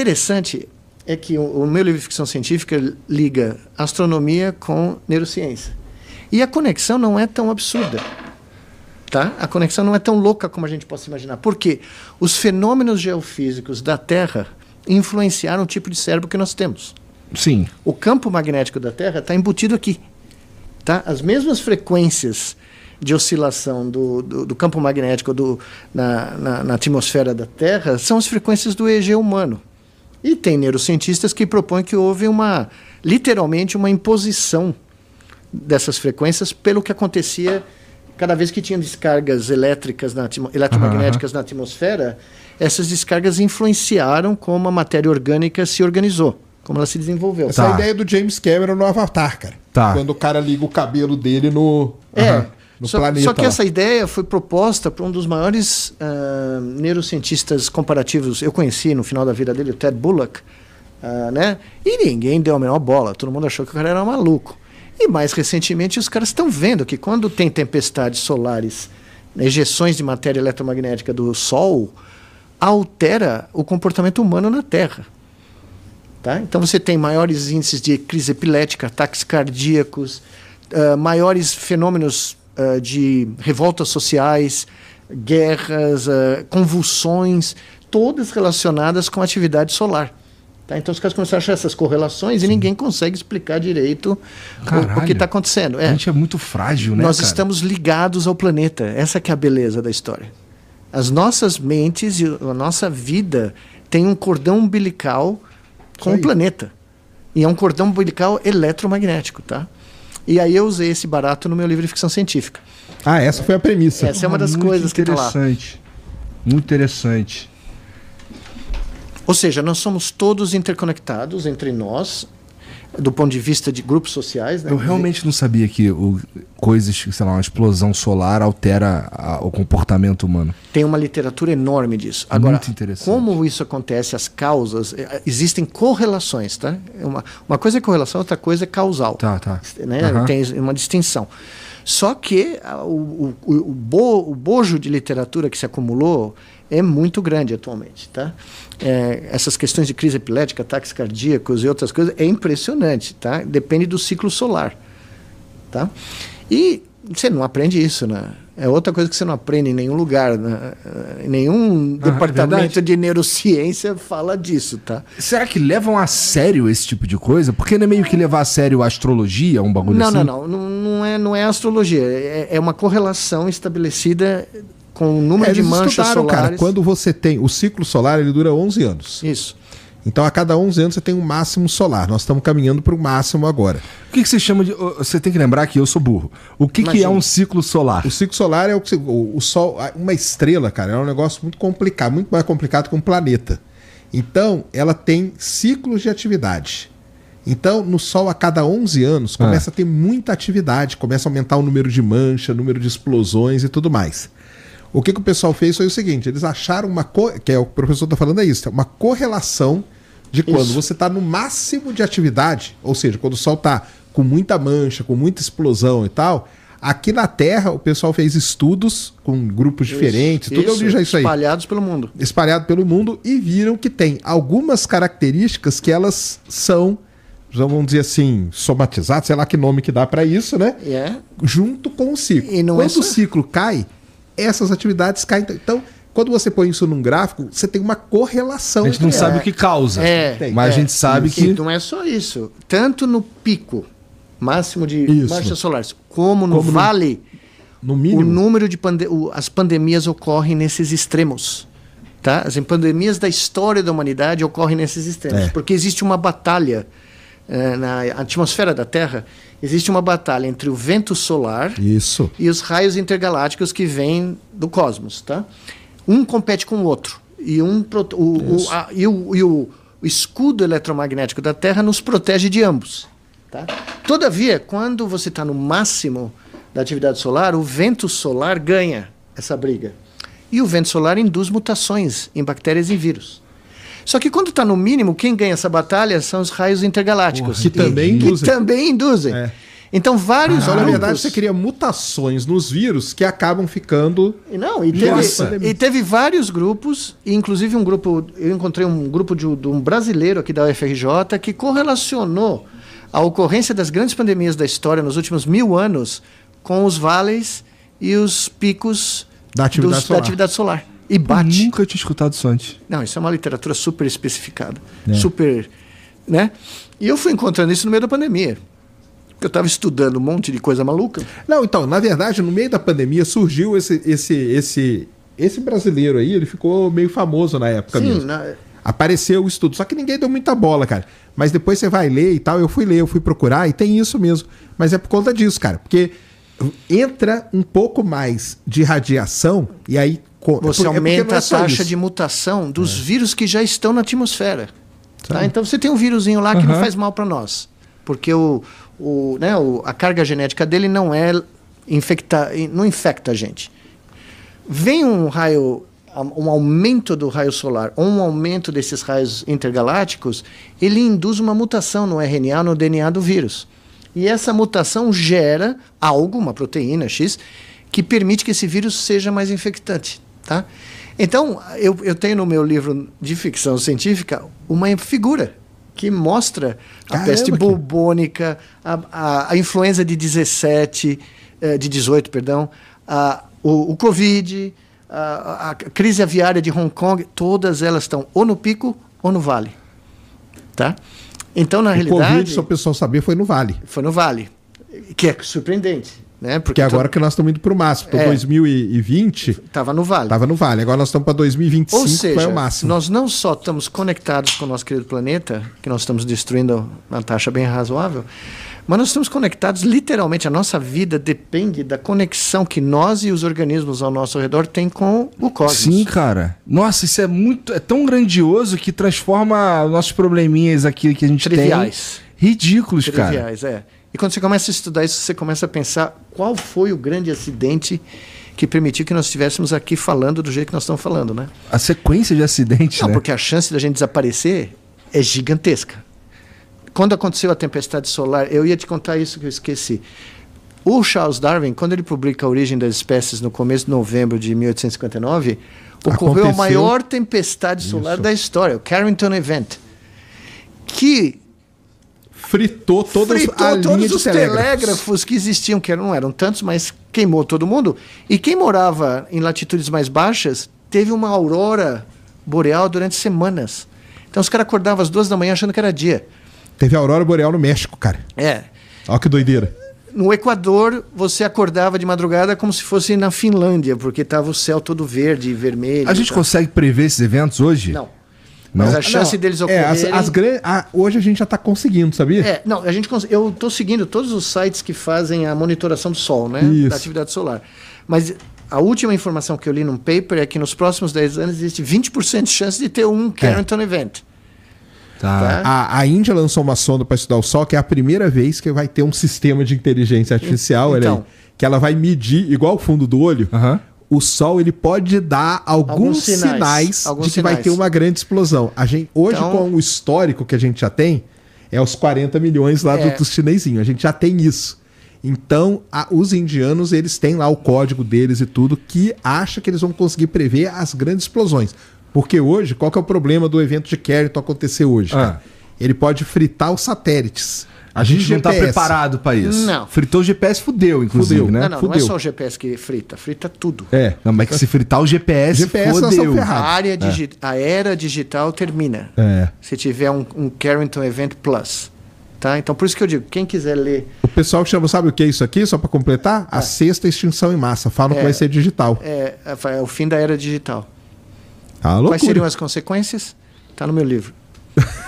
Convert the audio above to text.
interessante é que o, o meu livro de ficção científica liga astronomia com neurociência. E a conexão não é tão absurda. Tá? A conexão não é tão louca como a gente possa imaginar. Porque os fenômenos geofísicos da Terra influenciaram o tipo de cérebro que nós temos. Sim. O campo magnético da Terra está embutido aqui. Tá? As mesmas frequências de oscilação do, do, do campo magnético do, na, na, na atmosfera da Terra são as frequências do EG humano. E tem neurocientistas que propõem que houve uma, literalmente, uma imposição dessas frequências pelo que acontecia cada vez que tinha descargas elétricas na eletromagnéticas uhum. na atmosfera, essas descargas influenciaram como a matéria orgânica se organizou, como ela se desenvolveu. Essa tá. é a tá. ideia do James Cameron no Avatar, cara. Tá. Quando o cara liga o cabelo dele no. É. Uhum no só, planeta. Só que essa ideia foi proposta por um dos maiores uh, neurocientistas comparativos eu conheci no final da vida dele, o Ted Bullock, uh, né? E ninguém deu a menor bola, todo mundo achou que o cara era um maluco. E mais recentemente os caras estão vendo que quando tem tempestades solares, ejeções de matéria eletromagnética do Sol, altera o comportamento humano na Terra. Tá? Então você tem maiores índices de crise epilética, ataques cardíacos, uh, maiores fenômenos eh, de revoltas sociais, guerras, uh, convulsões, todas relacionadas com atividade solar. Tá? Então os caras começaram a achar essas correlações Sim. e ninguém consegue explicar direito Caralho, o, que está acontecendo. É. A gente é muito frágil, né? Nós cara? estamos ligados ao planeta. Essa é a beleza da história. As nossas mentes e a nossa vida têm um cordão umbilical com o planeta. E é um cordão umbilical eletromagnético, tá? E aí eu usei esse barato no meu livro de ficção científica. Ah, essa foi a premissa. Essa é uma das ah, coisas que tá lá. Interessante. Muito interessante. Ou seja, nós somos todos interconectados entre nós do ponto de vista de grupos sociais. Né? Eu realmente não sabia que o, coisas, sei lá, uma explosão solar altera a, o comportamento humano. Tem uma literatura enorme disso. É Agora, Muito interessante. como isso acontece, as causas, é, é, existem correlações, tá? Uma, uma coisa é correlação, outra coisa é causal. Tá, tá. Né? Uhum. Tem uma distinção. Só que ah, o, o, o, bo, o bojo de literatura que se acumulou é muito grande atualmente, tá? É, essas questões de crise epilética, ataques cardíacos e outras coisas, é impressionante, tá? Depende do ciclo solar, tá? E você não aprende isso, né? É outra coisa que você não aprende em nenhum lugar, né? nenhum ah, é departamento é de neurociência fala disso, tá? Será que levam a sério esse tipo de coisa? Porque não é meio que levar a sério a astrologia, um bagulho não, assim? Não, não, não, não é, não é astrologia, é, é uma correlação estabelecida com o número é, de manchas solares. Cara, quando você tem o ciclo solar, ele dura 11 anos. Isso. Então, a cada 11 anos você tem um máximo solar. Nós estamos caminhando para o máximo agora. O que, que, você chama de. Você tem que lembrar que eu sou burro. O que, que é um ciclo solar? O ciclo solar é o, o, o Sol. Uma estrela, cara, é um negócio muito complicado, muito mais complicado que um planeta. Então, ela tem ciclos de atividade. Então, no Sol, a cada 11 anos, ah. começa ah. a ter muita atividade, começa a aumentar o número de mancha, número de explosões e tudo mais. O que, que o pessoal fez foi o seguinte: eles acharam uma. Co... que é o que o professor está falando é isso, é uma correlação de quando isso. você está no máximo de atividade, ou seja, quando o sol está com muita mancha, com muita explosão e tal. Aqui na Terra, o pessoal fez estudos com grupos isso, diferentes, tudo isso, eu já é isso aí. Espalhados pelo mundo. Espalhado pelo mundo e viram que tem algumas características que elas são, vamos dizer assim, somatizadas, sei lá que nome que dá para isso, né? É. Junto com o ciclo. É quando é só... o ciclo cai, essas atividades caem. Então, quando você põe isso num gráfico, você tem uma correlação. A gente não é. sabe o que causa, é. mas é. a gente é. sabe que. Não é só isso. Tanto no pico máximo de marchas solares, como no como vale, no, no o número de pande o, as pandemias ocorrem nesses extremos. Tá? As pandemias da história da humanidade ocorrem nesses extremos, é. porque existe uma batalha eh, na atmosfera da Terra existe uma batalha entre o vento solar Isso. e os raios intergalácticos que vêm do cosmos, tá? Um compete com o outro e um o, o, a, e, o, e o, o escudo eletromagnético da Terra nos protege de ambos, tá? Todavia, quando você está no máximo da atividade solar, o vento solar ganha essa briga. E o vento solar induz mutações em bactérias e vírus. Só que quando está no mínimo, quem ganha essa batalha são os raios intergalácticos. Porra, que, também induzem. que também induzem. É. Então, vários. Então, na verdade, você cria mutações nos vírus que acabam ficando. Não, e teve, e teve vários grupos, inclusive um grupo. Eu encontrei um grupo de, de um brasileiro aqui da UFRJ que correlacionou a ocorrência das grandes pandemias da história nos últimos mil anos com os vales e os picos da atividade dos, solar. Da atividade solar. E bate. Eu nunca tinha escutado isso antes. Não, isso é uma literatura super especificada. É. Super. Né? E eu fui encontrando isso no meio da pandemia. Porque eu estava estudando um monte de coisa maluca. Não, então, na verdade, no meio da pandemia surgiu esse esse esse esse brasileiro aí, ele ficou meio famoso na época Sim, mesmo. Na... Apareceu o estudo, só que ninguém deu muita bola, cara. Mas depois você vai ler e tal, eu fui ler, eu fui procurar e tem isso mesmo. Mas é por conta disso, cara, porque entra um pouco mais de radiação e aí você é aumenta é a taxa isso. de mutação dos é. vírus que já estão na atmosfera. Tá? Então você tem um vírusinho lá que uhum. não faz mal para nós. Porque o, o, né, o, a carga genética dele não é infecta, não infecta a gente. Vem um raio, um aumento do raio solar, ou um aumento desses raios intergalácticos, ele induz uma mutação no RNA, no DNA do vírus. E essa mutação gera algo, uma proteína X, que permite que esse vírus seja mais infectante. Tá? Então, eu, eu tenho no meu livro de ficção científica uma figura que mostra a peste bubônica, a, a, a, influenza de 17, eh, de 18, perdão, a, o, o Covid, a, a, crise aviária de Hong Kong, todas elas estão ou no pico ou no vale. Tá? Então, na o realidade. O Covid, só o pessoal saber, foi no vale. Foi no vale, que é surpreendente. Né? Porque agora tô... que nós estamos indo para o máximo. para é, 2020. Estava no vale. Estava no vale. Agora nós estamos para 2025, Ou seja, que é o máximo. Nós não só estamos conectados com o nosso querido planeta, que nós estamos destruindo uma taxa bem razoável, mas nós estamos conectados literalmente. A nossa vida depende da conexão que nós e os organismos ao nosso redor têm com o cosmos. Sim, cara. Nossa, isso é muito. É tão grandioso que transforma nossos probleminhas aqui que a gente Triviais. tem. Ridículos, Triviais, cara. Triviais, é quando você começa a estudar isso, você começa a pensar qual foi o grande acidente que permitiu que nós estivéssemos aqui falando do jeito que nós estamos falando, né? A sequência de acidentes, Não, né? porque a chance da gente desaparecer é gigantesca. Quando aconteceu a tempestade solar, eu ia te contar isso que eu esqueci. O Charles Darwin, quando ele publica A Origem das Espécies no começo de novembro de 1859, ocorreu Aconteceu. a maior tempestade solar isso. da história, o Carrington Event, que fritou todos, fritou todos os telégrafos. telégrafos. que existiam, que não eram tantos, mas queimou todo mundo. E quem morava em latitudes mais baixas teve uma aurora boreal durante semanas. Então os caras acordavam às duas da manhã achando que era dia. Teve aurora boreal no México, cara. É. Olha que doideira. No Equador, você acordava de madrugada como se fosse na Finlândia, porque estava o céu todo verde e vermelho. A gente consegue prever esses eventos hoje? Não. Mas não. a chance não, deles ocorrerem... É, as, as gran... ah, hoje a gente já está conseguindo, sabia? É, não, a gente cons... eu estou seguindo todos os sites que fazem a monitoração do sol, né? Isso. Da atividade solar. Mas a última informação que eu li num paper é que nos próximos 10 anos existe 20% de chance de ter um é. Carrington é. Event. Tá. tá. A, a Índia lançou uma sonda para estudar o Sol, que é a primeira vez que vai ter um sistema de inteligência artificial então, que ela vai medir, igual o fundo do olho, uh -huh o Sol ele pode dar alguns, alguns sinais, sinais alguns de que sinais. vai ter uma grande explosão. A gente, hoje, então... com o histórico que a gente já tem, é os 40 milhões lá é. do, dos chinesinhos. A gente já tem isso. Então, a, os indianos, eles têm lá o código deles e tudo, que acha que eles vão conseguir prever as grandes explosões. Porque hoje, qual que é o problema do evento de Kerrito acontecer hoje? Ah. Ele pode fritar os satélites. A gente GPS. não está preparado para isso. Não. Fritou o GPS, fudeu, inclusive, fudeu. né? Não, não, fudeu. não é só o GPS que frita, frita tudo. É, não, mas é que se fritar o GPS, GPS fudeu. A, área é. digi- é. a era digital termina. É. Se tiver um, um Carrington Event Plus. Tá? Então, por isso que eu digo, quem quiser ler. O pessoal que chama, sabe o que é isso aqui? Só para completar? A é. sexta extinção em massa. Falam é, que vai ser digital. É, é o fim da era digital. Ah, Quais seriam as consequências? Tá no meu livro.